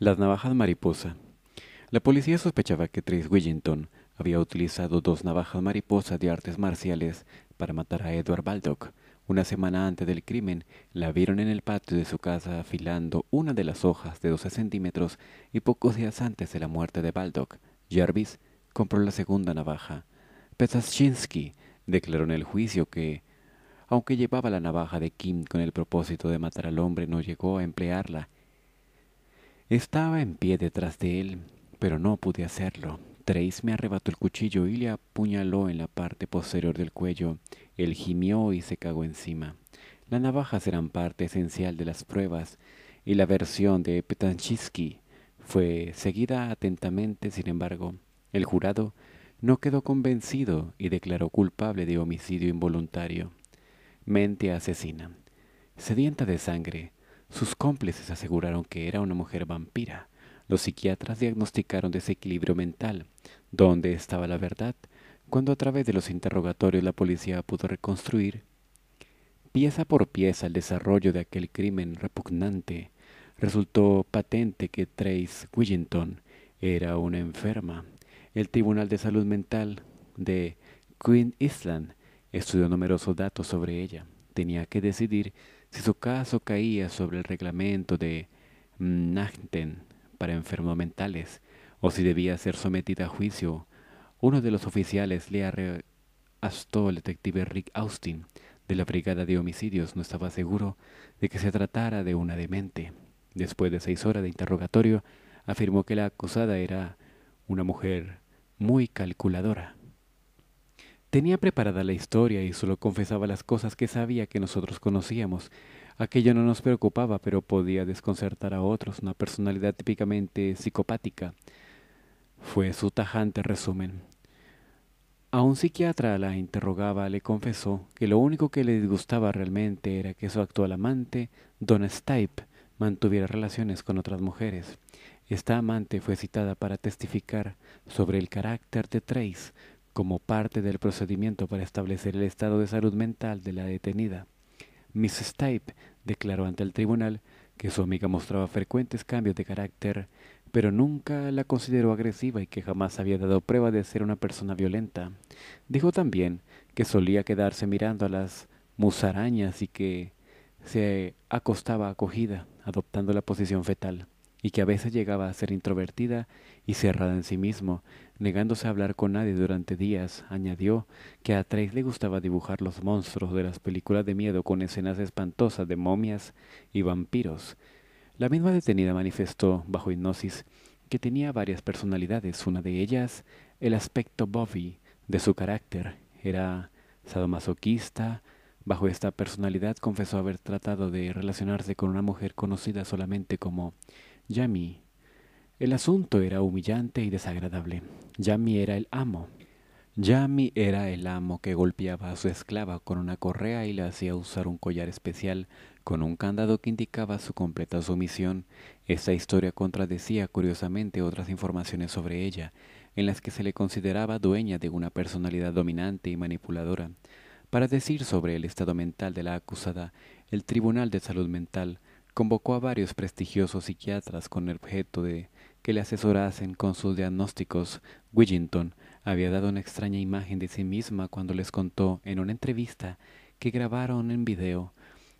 Las navajas mariposa. La policía sospechaba que Trace Willington había utilizado dos navajas mariposa de artes marciales para matar a Edward Baldock. Una semana antes del crimen, la vieron en el patio de su casa afilando una de las hojas de 12 centímetros y pocos días antes de la muerte de Baldock, Jarvis compró la segunda navaja. Pesachinsky declaró en el juicio que, aunque llevaba la navaja de Kim con el propósito de matar al hombre, no llegó a emplearla estaba en pie detrás de él, pero no pude hacerlo. Trace me arrebató el cuchillo y le apuñaló en la parte posterior del cuello. Él gimió y se cagó encima. Las navajas eran parte esencial de las pruebas, y la versión de Petanchiski fue seguida atentamente, sin embargo, el jurado no quedó convencido y declaró culpable de homicidio involuntario. Mente asesina. Sedienta de sangre, sus cómplices aseguraron que era una mujer vampira. Los psiquiatras diagnosticaron desequilibrio mental. ¿Dónde estaba la verdad? Cuando a través de los interrogatorios la policía pudo reconstruir pieza por pieza el desarrollo de aquel crimen repugnante, resultó patente que Trace Willington era una enferma. El Tribunal de Salud Mental de Queen Island estudió numerosos datos sobre ella. Tenía que decidir si su caso caía sobre el reglamento de Nachten para enfermos mentales, o si debía ser sometida a juicio, uno de los oficiales le arreastó al detective Rick Austin de la Brigada de Homicidios. No estaba seguro de que se tratara de una demente. Después de seis horas de interrogatorio, afirmó que la acusada era una mujer muy calculadora. Tenía preparada la historia y solo confesaba las cosas que sabía que nosotros conocíamos. Aquello no nos preocupaba, pero podía desconcertar a otros, una personalidad típicamente psicopática. Fue su tajante resumen. A un psiquiatra la interrogaba, le confesó que lo único que le disgustaba realmente era que su actual amante, Don Stipe, mantuviera relaciones con otras mujeres. Esta amante fue citada para testificar sobre el carácter de Trace, como parte del procedimiento para establecer el estado de salud mental de la detenida. Miss Stipe declaró ante el tribunal que su amiga mostraba frecuentes cambios de carácter, pero nunca la consideró agresiva y que jamás había dado prueba de ser una persona violenta. Dijo también que solía quedarse mirando a las musarañas y que se acostaba acogida, adoptando la posición fetal y que a veces llegaba a ser introvertida y cerrada en sí mismo, negándose a hablar con nadie durante días, añadió que a Trace le gustaba dibujar los monstruos de las películas de miedo con escenas espantosas de momias y vampiros. La misma detenida manifestó, bajo hipnosis, que tenía varias personalidades, una de ellas el aspecto Bobby de su carácter. Era sadomasoquista, Bajo esta personalidad confesó haber tratado de relacionarse con una mujer conocida solamente como Yami. El asunto era humillante y desagradable. Yami era el amo. Yami era el amo que golpeaba a su esclava con una correa y le hacía usar un collar especial con un candado que indicaba su completa sumisión. Esta historia contradecía curiosamente otras informaciones sobre ella, en las que se le consideraba dueña de una personalidad dominante y manipuladora. Para decir sobre el estado mental de la acusada, el Tribunal de Salud Mental convocó a varios prestigiosos psiquiatras con el objeto de que le asesorasen con sus diagnósticos. Willington había dado una extraña imagen de sí misma cuando les contó en una entrevista que grabaron en video.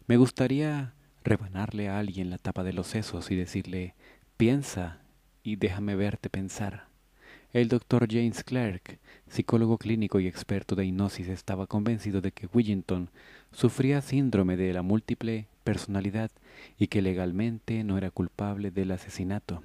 Me gustaría rebanarle a alguien la tapa de los sesos y decirle, piensa y déjame verte pensar. El doctor James Clark, psicólogo clínico y experto de hipnosis, estaba convencido de que Willington sufría síndrome de la múltiple personalidad y que legalmente no era culpable del asesinato.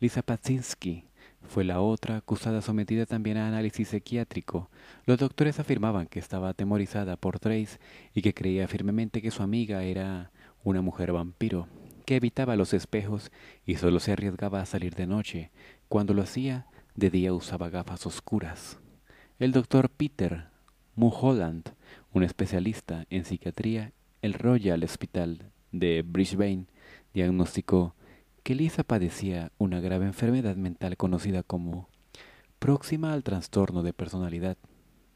Lisa Paczynski fue la otra acusada sometida también a análisis psiquiátrico. Los doctores afirmaban que estaba atemorizada por Trace y que creía firmemente que su amiga era una mujer vampiro, que evitaba los espejos y solo se arriesgaba a salir de noche. Cuando lo hacía, de día usaba gafas oscuras. El doctor Peter Muholland, un especialista en psiquiatría el Royal Hospital de Brisbane diagnosticó que Lisa padecía una grave enfermedad mental conocida como próxima al trastorno de personalidad.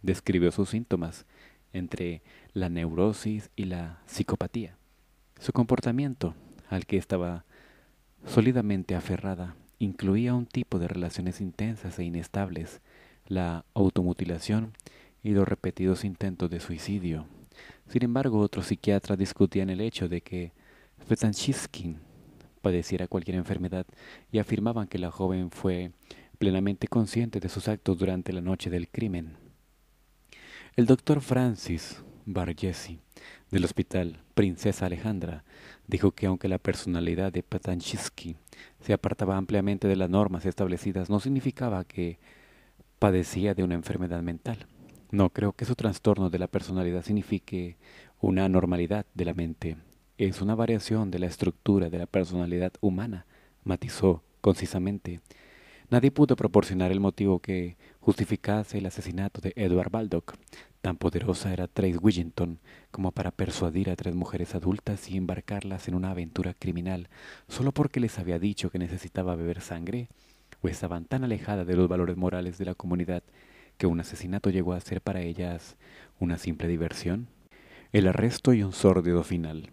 Describió sus síntomas entre la neurosis y la psicopatía. Su comportamiento, al que estaba sólidamente aferrada, incluía un tipo de relaciones intensas e inestables, la automutilación y los repetidos intentos de suicidio. Sin embargo, otros psiquiatras discutían el hecho de que Petanchiskin padeciera cualquier enfermedad y afirmaban que la joven fue plenamente consciente de sus actos durante la noche del crimen. El doctor Francis Bargesi del hospital Princesa Alejandra dijo que aunque la personalidad de Petanchisky se apartaba ampliamente de las normas establecidas, no significaba que padecía de una enfermedad mental. No creo que su trastorno de la personalidad signifique una anormalidad de la mente. Es una variación de la estructura de la personalidad humana, matizó concisamente. Nadie pudo proporcionar el motivo que justificase el asesinato de Edward Baldock. Tan poderosa era Trace Wellington como para persuadir a tres mujeres adultas y embarcarlas en una aventura criminal solo porque les había dicho que necesitaba beber sangre, o estaban tan alejadas de los valores morales de la comunidad que un asesinato llegó a ser para ellas una simple diversión? El arresto y un sórdido final.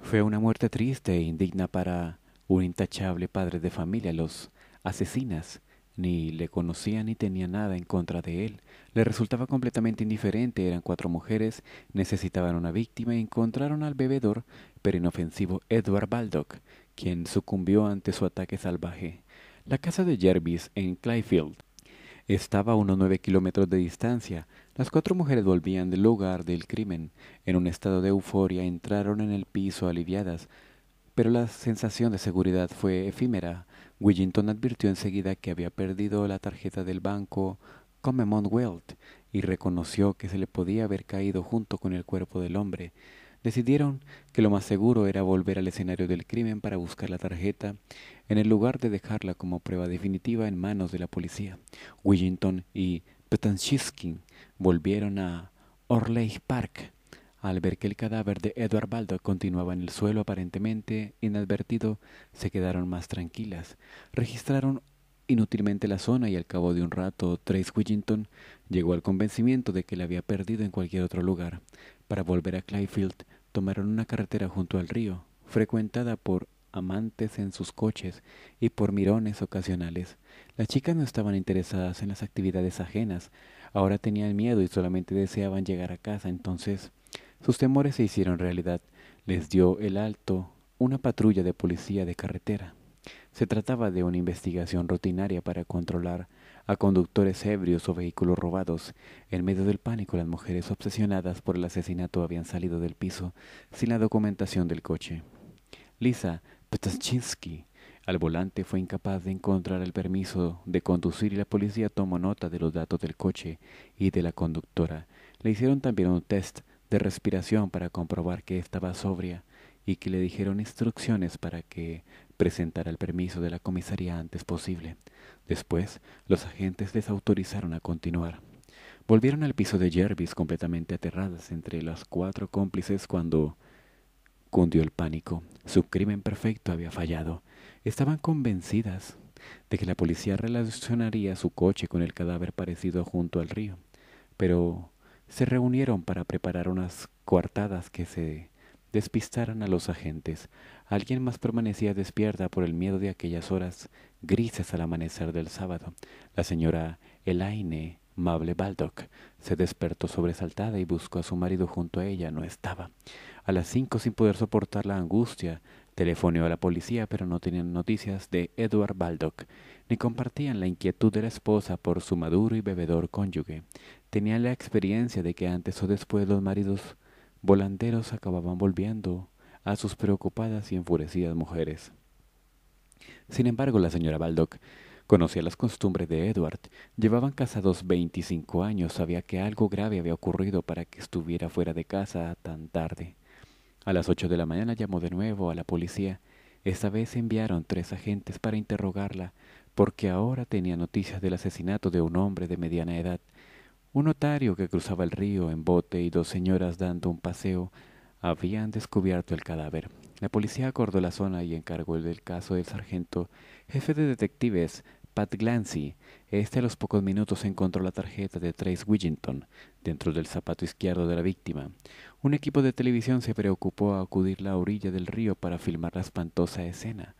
Fue una muerte triste e indigna para un intachable padre de familia. Los asesinas ni le conocían ni tenían nada en contra de él. Le resultaba completamente indiferente. Eran cuatro mujeres, necesitaban una víctima y encontraron al bebedor, pero inofensivo Edward Baldock, quien sucumbió ante su ataque salvaje. La casa de Jervis en Clyfield estaba a unos nueve kilómetros de distancia. Las cuatro mujeres volvían del lugar del crimen. En un estado de euforia entraron en el piso aliviadas, pero la sensación de seguridad fue efímera. Wellington advirtió enseguida que había perdido la tarjeta del banco Commonwealth y reconoció que se le podía haber caído junto con el cuerpo del hombre decidieron que lo más seguro era volver al escenario del crimen para buscar la tarjeta, en el lugar de dejarla como prueba definitiva en manos de la policía. Willington y Petanchishkin volvieron a Orleigh Park al ver que el cadáver de Edward Baldo continuaba en el suelo aparentemente inadvertido, se quedaron más tranquilas. Registraron inútilmente la zona y al cabo de un rato Trace Whittington llegó al convencimiento de que la había perdido en cualquier otro lugar. Para volver a Clayfield, tomaron una carretera junto al río, frecuentada por amantes en sus coches y por mirones ocasionales. Las chicas no estaban interesadas en las actividades ajenas, ahora tenían miedo y solamente deseaban llegar a casa, entonces sus temores se hicieron realidad. Les dio el alto una patrulla de policía de carretera. Se trataba de una investigación rutinaria para controlar a conductores ebrios o vehículos robados. En medio del pánico, las mujeres obsesionadas por el asesinato habían salido del piso sin la documentación del coche. Lisa Petaschinski al volante fue incapaz de encontrar el permiso de conducir y la policía tomó nota de los datos del coche y de la conductora. Le hicieron también un test de respiración para comprobar que estaba sobria y que le dijeron instrucciones para que Presentar el permiso de la comisaría antes posible. Después, los agentes les autorizaron a continuar. Volvieron al piso de Jervis completamente aterradas entre las cuatro cómplices cuando cundió el pánico. Su crimen perfecto había fallado. Estaban convencidas de que la policía relacionaría su coche con el cadáver parecido junto al río, pero se reunieron para preparar unas coartadas que se Despistaron a los agentes. Alguien más permanecía despierta por el miedo de aquellas horas grises al amanecer del sábado. La señora Elaine Mable Baldock se despertó sobresaltada y buscó a su marido junto a ella. No estaba. A las cinco, sin poder soportar la angustia, telefoneó a la policía, pero no tenían noticias de Edward Baldock, ni compartían la inquietud de la esposa por su maduro y bebedor cónyuge. Tenían la experiencia de que antes o después los maridos volanteros acababan volviendo a sus preocupadas y enfurecidas mujeres. Sin embargo, la señora Baldock conocía las costumbres de Edward. Llevaban casados 25 años, sabía que algo grave había ocurrido para que estuviera fuera de casa tan tarde. A las 8 de la mañana llamó de nuevo a la policía. Esta vez enviaron tres agentes para interrogarla, porque ahora tenía noticias del asesinato de un hombre de mediana edad un notario que cruzaba el río en bote y dos señoras dando un paseo habían descubierto el cadáver. La policía acordó la zona y encargó el del caso del sargento jefe de detectives Pat Glancy. Este a los pocos minutos encontró la tarjeta de Trace Wigginton dentro del zapato izquierdo de la víctima. Un equipo de televisión se preocupó a acudir a la orilla del río para filmar la espantosa escena.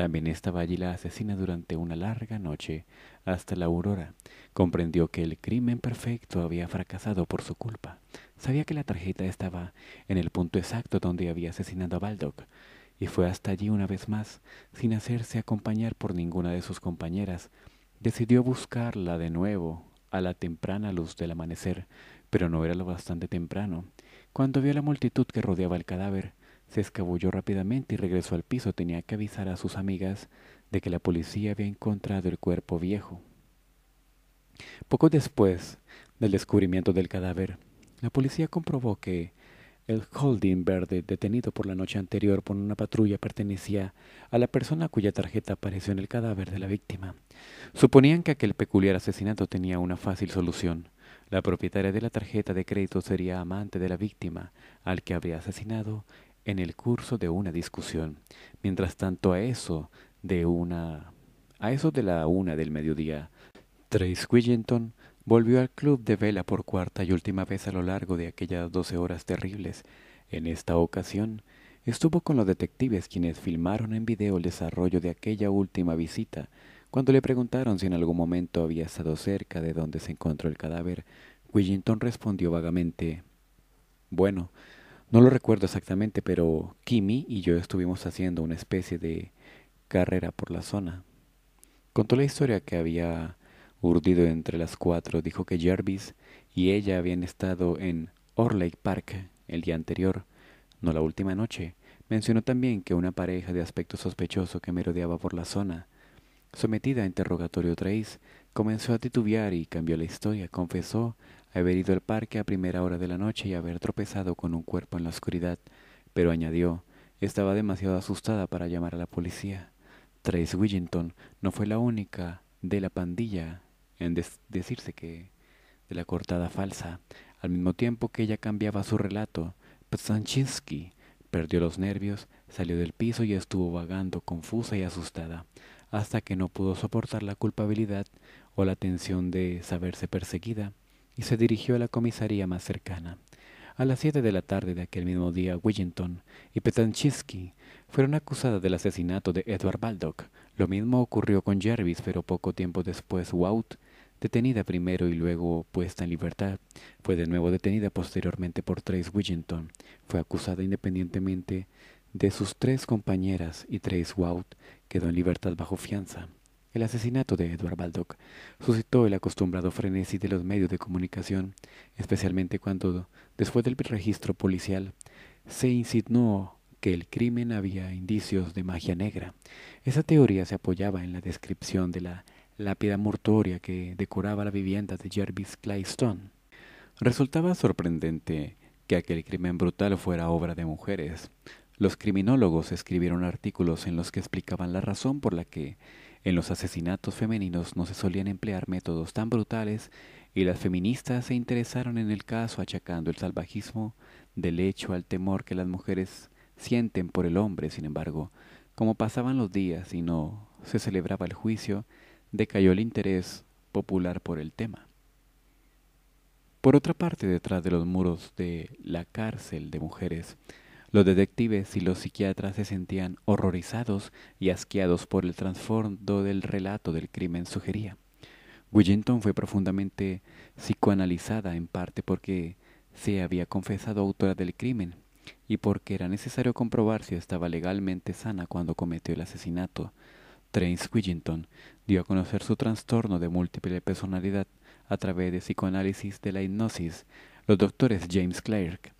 También estaba allí la asesina durante una larga noche, hasta la aurora. Comprendió que el crimen perfecto había fracasado por su culpa. Sabía que la tarjeta estaba en el punto exacto donde había asesinado a Baldock, y fue hasta allí una vez más, sin hacerse acompañar por ninguna de sus compañeras. Decidió buscarla de nuevo, a la temprana luz del amanecer, pero no era lo bastante temprano. Cuando vio la multitud que rodeaba el cadáver, se escabulló rápidamente y regresó al piso. Tenía que avisar a sus amigas de que la policía había encontrado el cuerpo viejo. Poco después del descubrimiento del cadáver, la policía comprobó que el holding verde detenido por la noche anterior por una patrulla pertenecía a la persona cuya tarjeta apareció en el cadáver de la víctima. Suponían que aquel peculiar asesinato tenía una fácil solución. La propietaria de la tarjeta de crédito sería amante de la víctima, al que habría asesinado en el curso de una discusión. Mientras tanto, a eso de una. a eso de la una del mediodía, Trace Willington volvió al club de vela por cuarta y última vez a lo largo de aquellas doce horas terribles. En esta ocasión, estuvo con los detectives quienes filmaron en video el desarrollo de aquella última visita. Cuando le preguntaron si en algún momento había estado cerca de donde se encontró el cadáver, Willington respondió vagamente Bueno, no lo recuerdo exactamente, pero Kimi y yo estuvimos haciendo una especie de carrera por la zona. Contó la historia que había urdido entre las cuatro. Dijo que Jarvis y ella habían estado en Orlake Park el día anterior, no la última noche. Mencionó también que una pareja de aspecto sospechoso que merodeaba por la zona, sometida a interrogatorio Trace, comenzó a titubear y cambió la historia. Confesó haber ido al parque a primera hora de la noche y haber tropezado con un cuerpo en la oscuridad, pero añadió, estaba demasiado asustada para llamar a la policía. Trace Willington no fue la única de la pandilla en decirse que de la cortada falsa. Al mismo tiempo que ella cambiaba su relato, Ptsanchinsky perdió los nervios, salió del piso y estuvo vagando confusa y asustada, hasta que no pudo soportar la culpabilidad o la tensión de saberse perseguida y se dirigió a la comisaría más cercana. A las siete de la tarde de aquel mismo día, Wellington y Petanchinsky fueron acusadas del asesinato de Edward Baldock. Lo mismo ocurrió con Jervis, pero poco tiempo después Wout, detenida primero y luego puesta en libertad, fue de nuevo detenida posteriormente por Trace Wellington Fue acusada independientemente de sus tres compañeras y Trace Wout quedó en libertad bajo fianza. El asesinato de Edward Baldock suscitó el acostumbrado frenesí de los medios de comunicación, especialmente cuando, después del registro policial, se insinuó que el crimen había indicios de magia negra. Esa teoría se apoyaba en la descripción de la lápida mortuoria que decoraba la vivienda de Jervis Claystone. Resultaba sorprendente que aquel crimen brutal fuera obra de mujeres. Los criminólogos escribieron artículos en los que explicaban la razón por la que en los asesinatos femeninos no se solían emplear métodos tan brutales y las feministas se interesaron en el caso achacando el salvajismo del hecho al temor que las mujeres sienten por el hombre. Sin embargo, como pasaban los días y no se celebraba el juicio, decayó el interés popular por el tema. Por otra parte, detrás de los muros de la cárcel de mujeres, los detectives y los psiquiatras se sentían horrorizados y asqueados por el trasfondo del relato del crimen sugería. Willington fue profundamente psicoanalizada en parte porque se había confesado autora del crimen y porque era necesario comprobar si estaba legalmente sana cuando cometió el asesinato. Trace Willington dio a conocer su trastorno de múltiple personalidad a través de psicoanálisis de la hipnosis. Los doctores James Clerk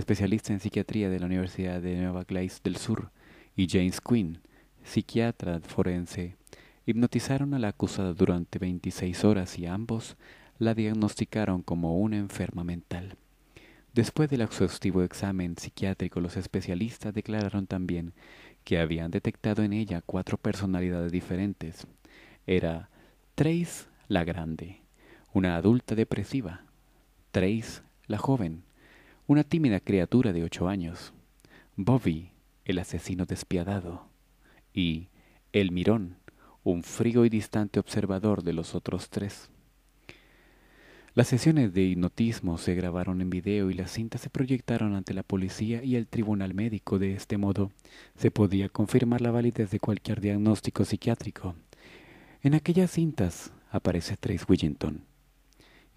especialista en psiquiatría de la Universidad de Nueva Gales del Sur, y James Quinn, psiquiatra forense, hipnotizaron a la acusada durante 26 horas y ambos la diagnosticaron como una enferma mental. Después del exhaustivo examen psiquiátrico, los especialistas declararon también que habían detectado en ella cuatro personalidades diferentes. Era Trace la Grande, una adulta depresiva, Trace la Joven, una tímida criatura de ocho años, Bobby, el asesino despiadado, y El Mirón, un frío y distante observador de los otros tres. Las sesiones de hipnotismo se grabaron en video y las cintas se proyectaron ante la policía y el tribunal médico. De este modo, se podía confirmar la validez de cualquier diagnóstico psiquiátrico. En aquellas cintas aparece Trace Willington,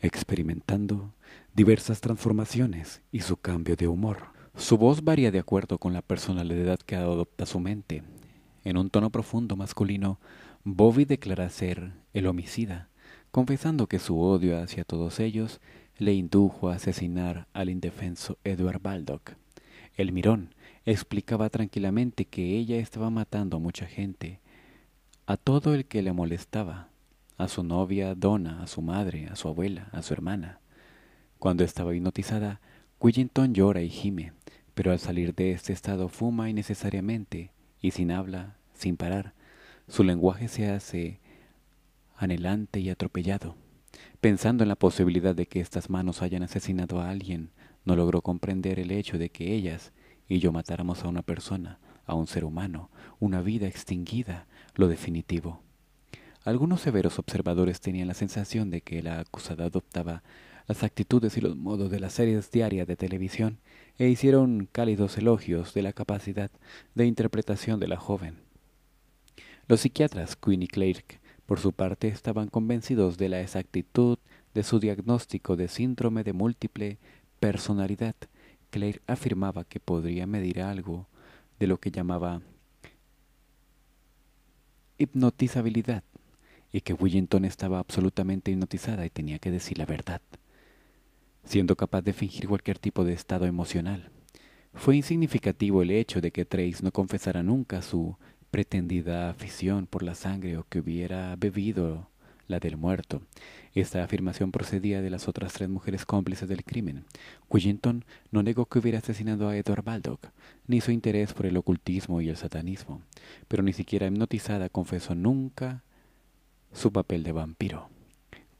experimentando diversas transformaciones y su cambio de humor. Su voz varía de acuerdo con la personalidad que adopta su mente. En un tono profundo masculino, Bobby declara ser el homicida, confesando que su odio hacia todos ellos le indujo a asesinar al indefenso Edward Baldock. El mirón explicaba tranquilamente que ella estaba matando a mucha gente, a todo el que le molestaba, a su novia Donna, a su madre, a su abuela, a su hermana. Cuando estaba hipnotizada, Quillington llora y gime, pero al salir de este estado fuma innecesariamente y sin habla, sin parar. Su lenguaje se hace anhelante y atropellado. Pensando en la posibilidad de que estas manos hayan asesinado a alguien, no logró comprender el hecho de que ellas y yo matáramos a una persona, a un ser humano, una vida extinguida, lo definitivo. Algunos severos observadores tenían la sensación de que la acusada adoptaba las actitudes y los modos de las series diarias de televisión e hicieron cálidos elogios de la capacidad de interpretación de la joven. Los psiquiatras Quinn y Clark, por su parte, estaban convencidos de la exactitud de su diagnóstico de síndrome de múltiple personalidad. Claire afirmaba que podría medir algo de lo que llamaba hipnotizabilidad y que Willington estaba absolutamente hipnotizada y tenía que decir la verdad, siendo capaz de fingir cualquier tipo de estado emocional. Fue insignificativo el hecho de que Trace no confesara nunca su pretendida afición por la sangre o que hubiera bebido la del muerto. Esta afirmación procedía de las otras tres mujeres cómplices del crimen. Willington no negó que hubiera asesinado a Edward Baldock, ni su interés por el ocultismo y el satanismo, pero ni siquiera hipnotizada confesó nunca su papel de vampiro.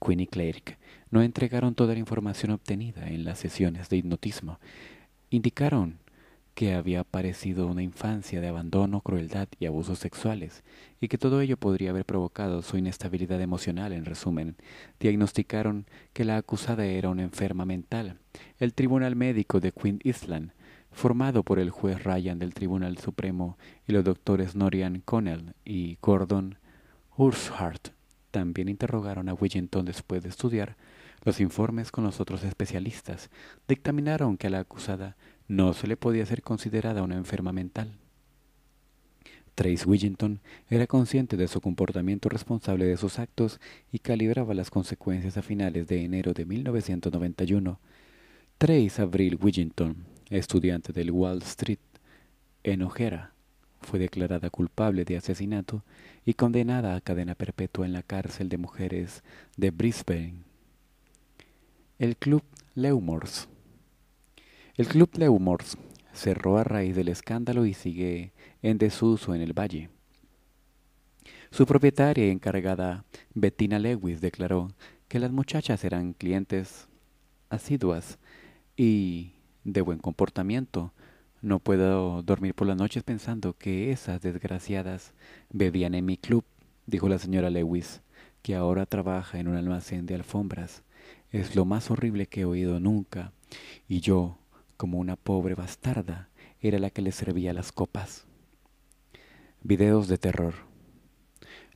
Quinn y Clark no entregaron toda la información obtenida en las sesiones de hipnotismo. Indicaron que había aparecido una infancia de abandono, crueldad y abusos sexuales, y que todo ello podría haber provocado su inestabilidad emocional. En resumen, diagnosticaron que la acusada era una enferma mental. El Tribunal Médico de Queen Island, formado por el juez Ryan del Tribunal Supremo y los doctores Norian Connell y Gordon Urshart, también interrogaron a Wellington después de estudiar los informes con los otros especialistas. Dictaminaron que a la acusada no se le podía ser considerada una enferma mental. Trace Wellington era consciente de su comportamiento responsable de sus actos y calibraba las consecuencias a finales de enero de 1991. Trace Abril Wellington, estudiante del Wall Street enojera. Fue declarada culpable de asesinato y condenada a cadena perpetua en la cárcel de mujeres de Brisbane. El Club Leumors. El Club Leumors cerró a raíz del escándalo y sigue en desuso en el valle. Su propietaria y encargada, Bettina Lewis, declaró que las muchachas eran clientes asiduas y de buen comportamiento, no puedo dormir por las noches pensando que esas desgraciadas bebían en mi club, dijo la señora Lewis, que ahora trabaja en un almacén de alfombras. Es lo más horrible que he oído nunca, y yo, como una pobre bastarda, era la que le servía las copas. Videos de terror.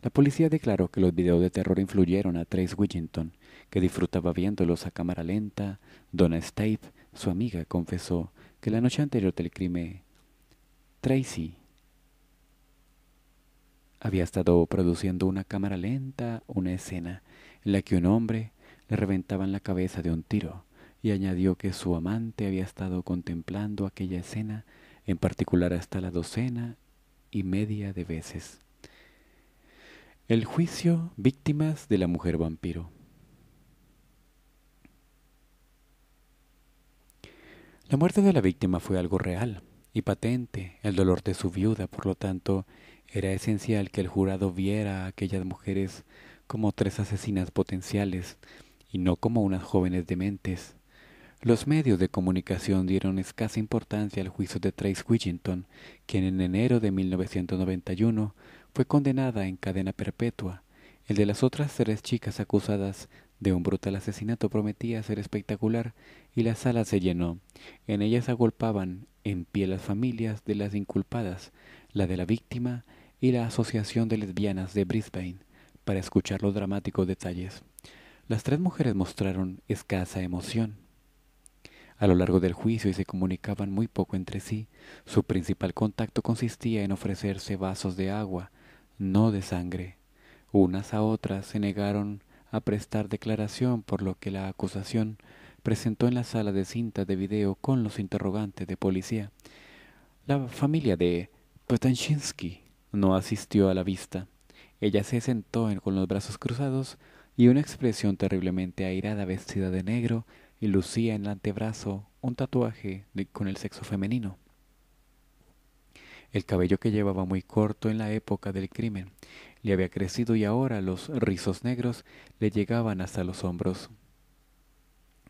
La policía declaró que los videos de terror influyeron a Trace Whittington, que disfrutaba viéndolos a cámara lenta. Donna Stape, su amiga, confesó que la noche anterior del crimen, Tracy había estado produciendo una cámara lenta, una escena en la que un hombre le reventaba en la cabeza de un tiro, y añadió que su amante había estado contemplando aquella escena, en particular hasta la docena y media de veces. El juicio Víctimas de la Mujer Vampiro. La muerte de la víctima fue algo real y patente, el dolor de su viuda, por lo tanto, era esencial que el jurado viera a aquellas mujeres como tres asesinas potenciales y no como unas jóvenes dementes. Los medios de comunicación dieron escasa importancia al juicio de Trace Whittington, quien en enero de 1991 fue condenada en cadena perpetua. El de las otras tres chicas acusadas de un brutal asesinato prometía ser espectacular y la sala se llenó. En ella se agolpaban en pie las familias de las inculpadas, la de la víctima y la Asociación de Lesbianas de Brisbane para escuchar los dramáticos detalles. Las tres mujeres mostraron escasa emoción. A lo largo del juicio y se comunicaban muy poco entre sí. Su principal contacto consistía en ofrecerse vasos de agua, no de sangre. Unas a otras se negaron a prestar declaración por lo que la acusación presentó en la sala de cinta de video con los interrogantes de policía. La familia de Potanchinsky no asistió a la vista. Ella se sentó con los brazos cruzados y una expresión terriblemente airada vestida de negro y lucía en el antebrazo un tatuaje con el sexo femenino. El cabello que llevaba muy corto en la época del crimen le había crecido y ahora los rizos negros le llegaban hasta los hombros.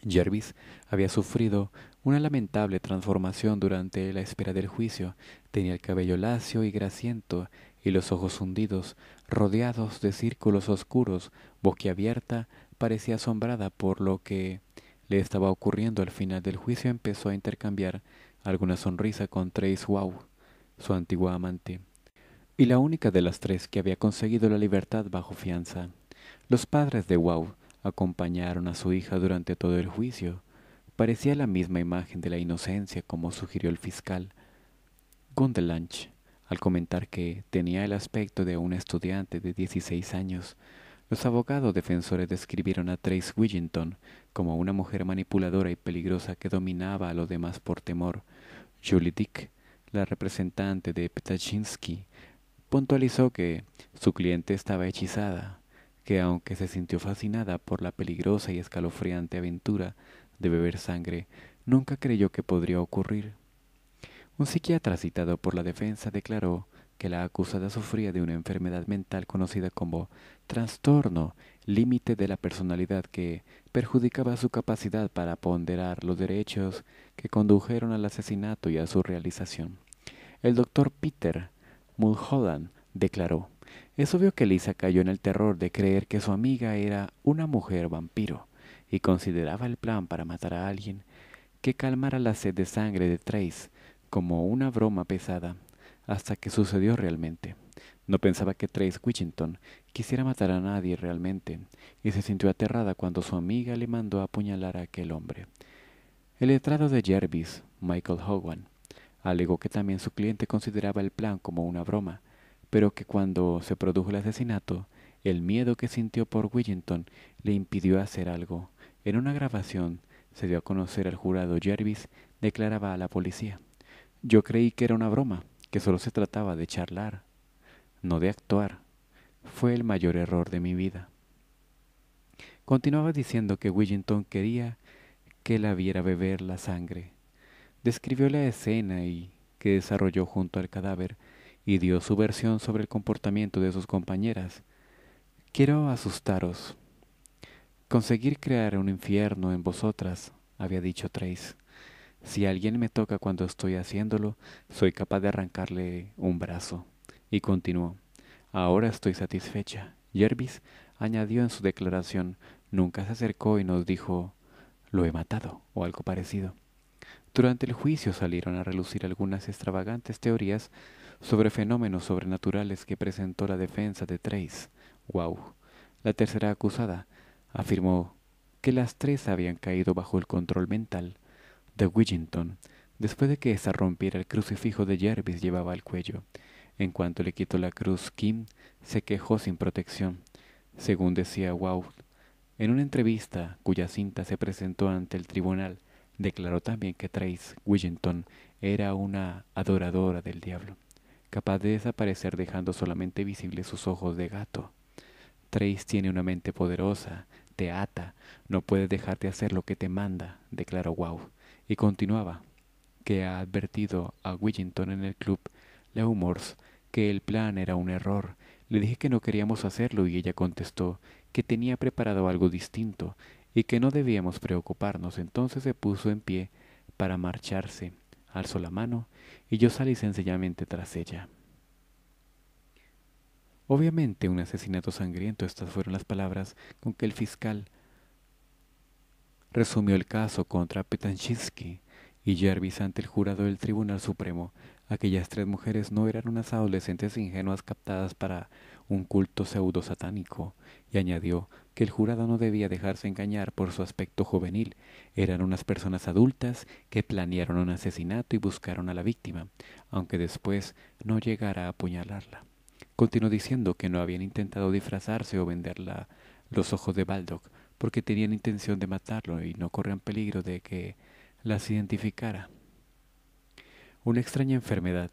Jervis había sufrido una lamentable transformación durante la espera del juicio. Tenía el cabello lacio y grasiento y los ojos hundidos, rodeados de círculos oscuros, boquiabierta, parecía asombrada por lo que le estaba ocurriendo al final del juicio empezó a intercambiar alguna sonrisa con Trace Wow, su antigua amante y la única de las tres que había conseguido la libertad bajo fianza. Los padres de Wau acompañaron a su hija durante todo el juicio. Parecía la misma imagen de la inocencia como sugirió el fiscal. Gondelanch, al comentar que tenía el aspecto de un estudiante de 16 años, los abogados defensores describieron a Trace Wigginton como una mujer manipuladora y peligrosa que dominaba a los demás por temor. Julie Dick, la representante de Ptachinsky, Puntualizó que su cliente estaba hechizada, que aunque se sintió fascinada por la peligrosa y escalofriante aventura de beber sangre, nunca creyó que podría ocurrir. Un psiquiatra citado por la defensa declaró que la acusada sufría de una enfermedad mental conocida como trastorno límite de la personalidad que perjudicaba su capacidad para ponderar los derechos que condujeron al asesinato y a su realización. El doctor Peter Mulholland declaró, es obvio que Lisa cayó en el terror de creer que su amiga era una mujer vampiro y consideraba el plan para matar a alguien que calmara la sed de sangre de Trace como una broma pesada hasta que sucedió realmente. No pensaba que Trace Witchington quisiera matar a nadie realmente y se sintió aterrada cuando su amiga le mandó a apuñalar a aquel hombre. El letrado de Jervis, Michael Hogan, Alegó que también su cliente consideraba el plan como una broma, pero que cuando se produjo el asesinato, el miedo que sintió por Willington le impidió hacer algo. En una grabación se dio a conocer al jurado Jervis declaraba a la policía. Yo creí que era una broma, que solo se trataba de charlar, no de actuar. Fue el mayor error de mi vida. Continuaba diciendo que Willington quería que la viera beber la sangre describió la escena y que desarrolló junto al cadáver y dio su versión sobre el comportamiento de sus compañeras. Quiero asustaros. Conseguir crear un infierno en vosotras, había dicho Trace. Si alguien me toca cuando estoy haciéndolo, soy capaz de arrancarle un brazo. Y continuó. Ahora estoy satisfecha. Jervis añadió en su declaración, nunca se acercó y nos dijo, lo he matado o algo parecido. Durante el juicio salieron a relucir algunas extravagantes teorías sobre fenómenos sobrenaturales que presentó la defensa de Trace. Wow, la tercera acusada afirmó que las tres habían caído bajo el control mental de Wilmington después de que esa rompiera el crucifijo de Jervis llevaba al cuello. En cuanto le quitó la cruz, Kim se quejó sin protección, según decía Wow. En una entrevista cuya cinta se presentó ante el tribunal Declaró también que Trace Willington era una adoradora del diablo, capaz de desaparecer dejando solamente visibles sus ojos de gato. Trace tiene una mente poderosa, te ata, no puedes dejar de hacer lo que te manda, declaró Wow. Y continuaba, que ha advertido a Wellington en el club Leumors que el plan era un error. Le dije que no queríamos hacerlo y ella contestó que tenía preparado algo distinto y que no debíamos preocuparnos. Entonces se puso en pie para marcharse, alzó la mano y yo salí sencillamente tras ella. Obviamente un asesinato sangriento, estas fueron las palabras con que el fiscal resumió el caso contra Petanchinsky y Jervis ante el jurado del Tribunal Supremo. Aquellas tres mujeres no eran unas adolescentes ingenuas captadas para un culto pseudo satánico, y añadió que el jurado no debía dejarse engañar por su aspecto juvenil. Eran unas personas adultas que planearon un asesinato y buscaron a la víctima, aunque después no llegara a apuñalarla. Continuó diciendo que no habían intentado disfrazarse o venderla los ojos de Baldock, porque tenían intención de matarlo y no corrían peligro de que las identificara. Una extraña enfermedad.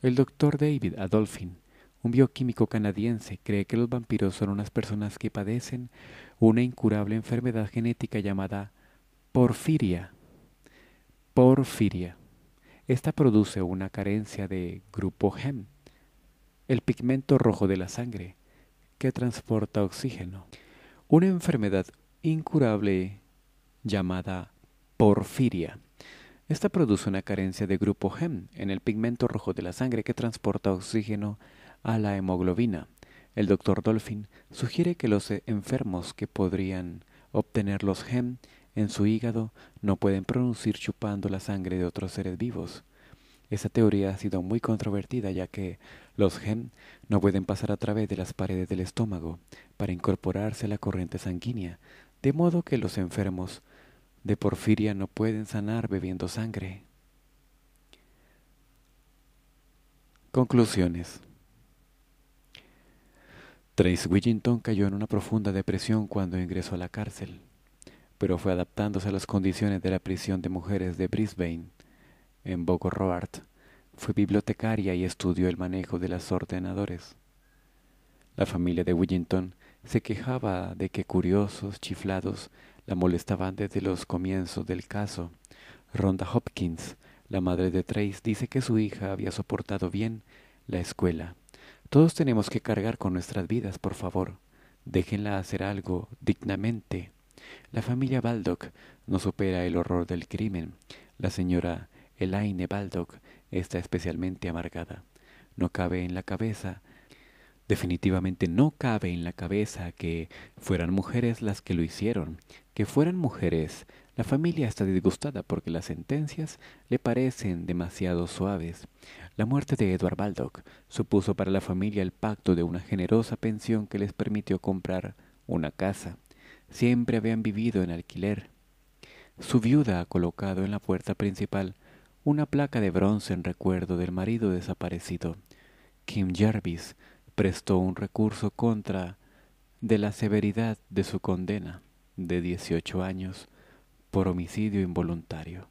El doctor David Adolphin un bioquímico canadiense cree que los vampiros son unas personas que padecen una incurable enfermedad genética llamada porfiria. Porfiria. Esta produce una carencia de grupo GEM, el pigmento rojo de la sangre, que transporta oxígeno. Una enfermedad incurable llamada porfiria. Esta produce una carencia de grupo GEM en el pigmento rojo de la sangre que transporta oxígeno a la hemoglobina. El doctor Dolphin sugiere que los enfermos que podrían obtener los GEM en su hígado no pueden producir chupando la sangre de otros seres vivos. Esa teoría ha sido muy controvertida ya que los GEM no pueden pasar a través de las paredes del estómago para incorporarse a la corriente sanguínea, de modo que los enfermos de porfiria no pueden sanar bebiendo sangre. Conclusiones Trace Willington cayó en una profunda depresión cuando ingresó a la cárcel, pero fue adaptándose a las condiciones de la prisión de mujeres de Brisbane. En Boco fue bibliotecaria y estudió el manejo de los ordenadores. La familia de Willington se quejaba de que curiosos chiflados la molestaban desde los comienzos del caso. Rhonda Hopkins, la madre de Trace, dice que su hija había soportado bien la escuela todos tenemos que cargar con nuestras vidas, por favor. Déjenla hacer algo dignamente. La familia Baldock no supera el horror del crimen. La señora Elaine Baldock está especialmente amargada. No cabe en la cabeza, definitivamente no cabe en la cabeza que fueran mujeres las que lo hicieron, que fueran mujeres la familia está disgustada porque las sentencias le parecen demasiado suaves. La muerte de Edward Baldock supuso para la familia el pacto de una generosa pensión que les permitió comprar una casa. Siempre habían vivido en alquiler. Su viuda ha colocado en la puerta principal una placa de bronce en recuerdo del marido desaparecido. Kim Jarvis prestó un recurso contra de la severidad de su condena de 18 años por homicidio involuntario.